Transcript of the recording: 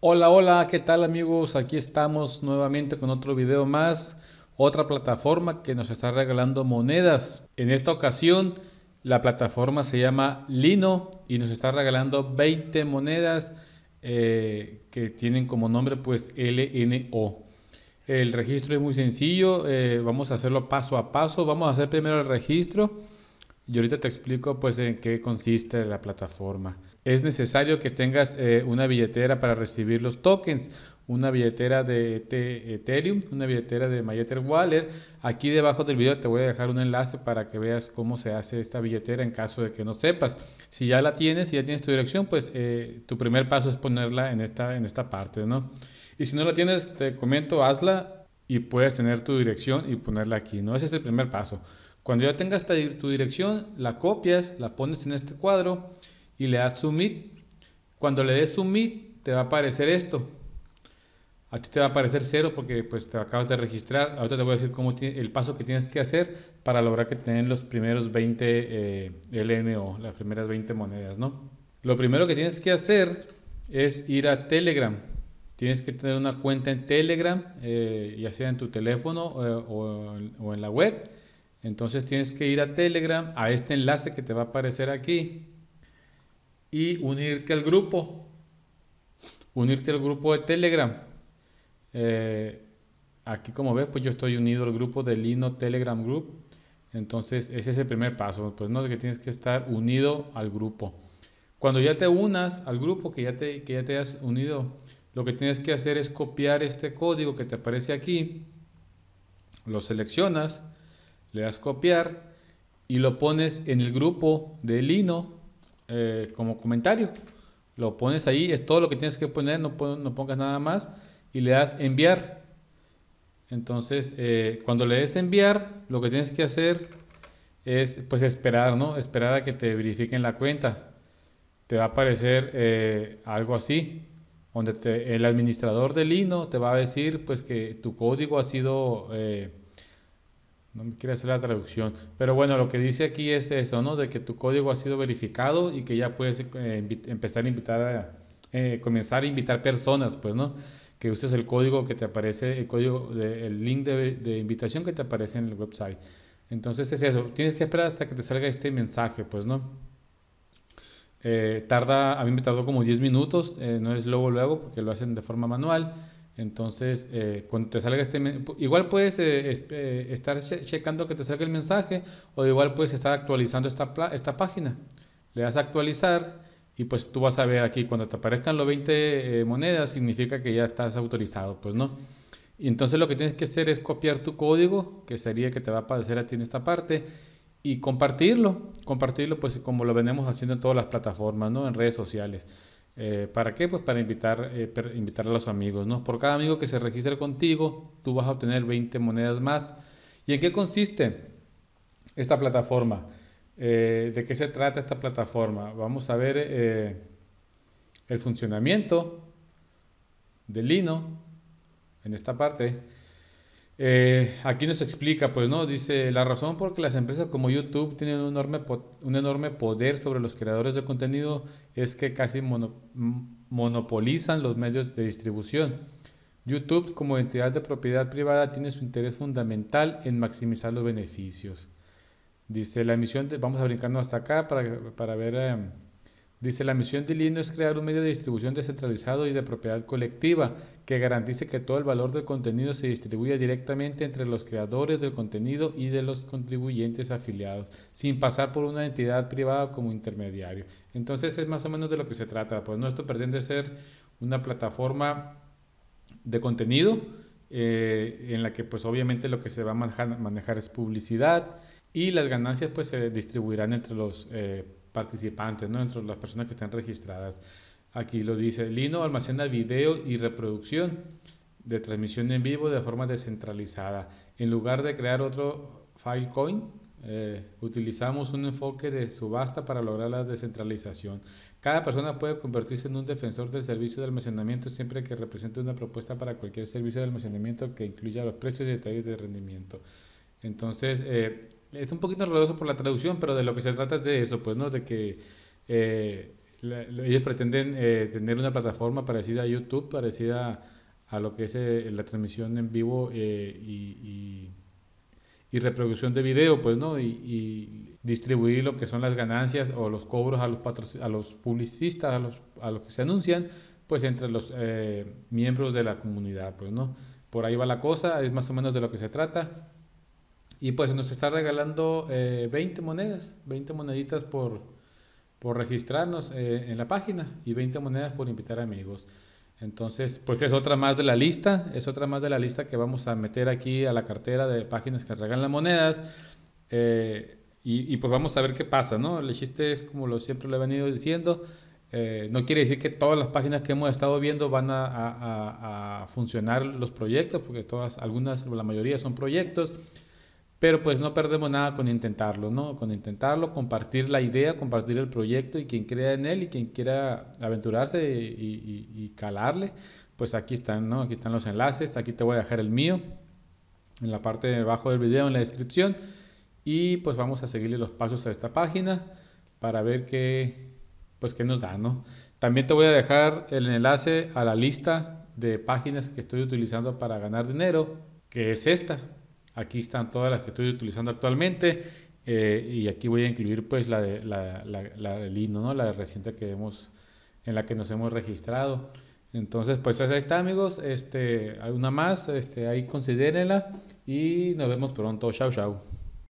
Hola, hola, ¿qué tal amigos? Aquí estamos nuevamente con otro video más, otra plataforma que nos está regalando monedas. En esta ocasión la plataforma se llama Lino y nos está regalando 20 monedas eh, que tienen como nombre pues LNO. El registro es muy sencillo, eh, vamos a hacerlo paso a paso, vamos a hacer primero el registro y ahorita te explico pues en qué consiste la plataforma. Es necesario que tengas eh, una billetera para recibir los tokens, una billetera de e Ethereum, una billetera de MyEtherWaller. Aquí debajo del video te voy a dejar un enlace para que veas cómo se hace esta billetera en caso de que no sepas. Si ya la tienes, si ya tienes tu dirección, pues eh, tu primer paso es ponerla en esta, en esta parte, ¿no? Y si no la tienes, te comento, hazla y puedes tener tu dirección y ponerla aquí, ¿no? Ese es el primer paso. Cuando ya tengas tu dirección, la copias, la pones en este cuadro y le das Submit. Cuando le des Submit, te va a aparecer esto. A ti te va a aparecer cero porque pues te acabas de registrar. Ahorita te voy a decir cómo el paso que tienes que hacer para lograr que tengan los primeros 20 eh, o las primeras 20 monedas, ¿no? Lo primero que tienes que hacer es ir a Telegram. Tienes que tener una cuenta en Telegram, eh, ya sea en tu teléfono eh, o en la web entonces tienes que ir a Telegram, a este enlace que te va a aparecer aquí y unirte al grupo. Unirte al grupo de Telegram. Eh, aquí como ves, pues yo estoy unido al grupo del Lino Telegram Group. Entonces ese es el primer paso. Pues no, que tienes que estar unido al grupo. Cuando ya te unas al grupo, que ya te, que ya te has unido, lo que tienes que hacer es copiar este código que te aparece aquí. Lo seleccionas le das copiar y lo pones en el grupo de Lino eh, como comentario. Lo pones ahí, es todo lo que tienes que poner, no, no pongas nada más y le das enviar. Entonces, eh, cuando le des enviar, lo que tienes que hacer es pues esperar, ¿no? Esperar a que te verifiquen la cuenta. Te va a aparecer eh, algo así, donde el administrador de Lino te va a decir pues que tu código ha sido... No me quiere hacer la traducción. Pero bueno, lo que dice aquí es eso, ¿no? De que tu código ha sido verificado y que ya puedes eh, empezar a invitar a, eh, comenzar a invitar personas, pues, ¿no? Que uses el código que te aparece, el código, de, el link de, invitación que te aparece en el website. Entonces es eso, tienes que esperar hasta que te salga este mensaje, pues, ¿no? Eh, tarda, a mí me tardó como 10 minutos, no es luego luego porque lo hacen de forma manual. Entonces, eh, cuando te salga este igual puedes eh, eh, estar checando que te salga el mensaje o igual puedes estar actualizando esta, esta página. Le das a actualizar y pues tú vas a ver aquí cuando te aparezcan los 20 monedas significa que ya estás autorizado, pues no. Y entonces lo que tienes que hacer es copiar tu código, que sería que te va a aparecer aquí en esta parte y compartirlo, compartirlo pues como lo venimos haciendo en todas las plataformas, ¿no? En redes sociales. Eh, ¿Para qué? Pues para invitar, eh, a los amigos. Por cada amigo que se registre contigo, tú vas a obtener 20 monedas más. ¿Y en qué consiste esta plataforma? Eh, ¿De qué se trata esta plataforma? Vamos a ver el funcionamiento del Lino en esta parte. Eh, aquí nos explica, pues no, dice la razón por que las empresas como YouTube tienen un enorme, un enorme poder sobre los creadores de contenido es que casi monopolizan los medios de distribución. YouTube como entidad de propiedad privada tiene su interés fundamental en maximizar los beneficios. Dice la emisión, vamos a brincarnos hasta acá para, ver... Em, Dice, la misión de Lino es crear un medio de distribución descentralizado y de propiedad colectiva que garantice que todo el valor del contenido se distribuya directamente entre los creadores del contenido y de los contribuyentes afiliados, sin pasar por una entidad privada como intermediario. Entonces es más o menos de lo que se trata. Pues no, esto pretende ser una plataforma de contenido eh, en la que pues obviamente lo que se va a manejar, es publicidad y las ganancias pues se distribuirán entre los eh, participantes, ¿no? entre las personas que están registradas. Aquí lo dice, Lino almacena video y reproducción de transmisión en vivo de forma descentralizada. En lugar de crear otro Filecoin, eh, utilizamos un enfoque de subasta para lograr la descentralización. Cada persona puede convertirse en un defensor del servicio de almacenamiento siempre que represente una propuesta para cualquier servicio de almacenamiento que incluya los precios y detalles de rendimiento. Entonces, eh, Está un poquito enredoso por la traducción, pero de lo que se trata es de eso, pues, ¿no? De que eh, ellos pretenden eh, tener una plataforma parecida a YouTube, parecida a lo que es eh, la transmisión en vivo y, y, reproducción de video, pues, ¿no? Y, distribuir lo que son las ganancias o los cobros a los, a los publicistas, a los, a los que se anuncian, pues, entre los miembros de la comunidad, pues, ¿no? Por ahí va la cosa, es más o menos de lo que se trata y pues nos está regalando 20 eh, monedas, 20 moneditas por, por registrarnos eh, en la página y 20 monedas por invitar amigos. Entonces, pues es otra más de la lista, es otra más de la lista que vamos a meter aquí a la cartera de páginas que regalan monedas. Eh, y, y, pues vamos a ver qué pasa, ¿no? El chiste es, como lo siempre lo he venido diciendo, no quiere decir que todas las páginas que hemos estado viendo van a, a, a funcionar los proyectos, porque todas, algunas, la mayoría son proyectos pero pues no perdemos nada con intentarlo, ¿no? Con intentarlo, compartir la idea, compartir el proyecto y quien crea en él y quien quiera aventurarse y, y, calarle, pues aquí están, ¿no? Aquí están los enlaces, aquí te voy a dejar el mío en la parte de abajo del video, en la descripción. Y pues vamos a seguirle los pasos a esta página para ver qué, pues qué nos da, ¿no? También te voy a dejar el enlace a la lista de páginas que estoy utilizando para ganar dinero, que es esta. Aquí están todas las que estoy utilizando actualmente eh, y aquí voy a incluir pues la, de, la, la, del ¿no? la reciente que hemos, en la que nos hemos registrado. Entonces pues ahí está amigos, este, hay una más, este, ahí considérenla y nos vemos pronto. Chao, chao.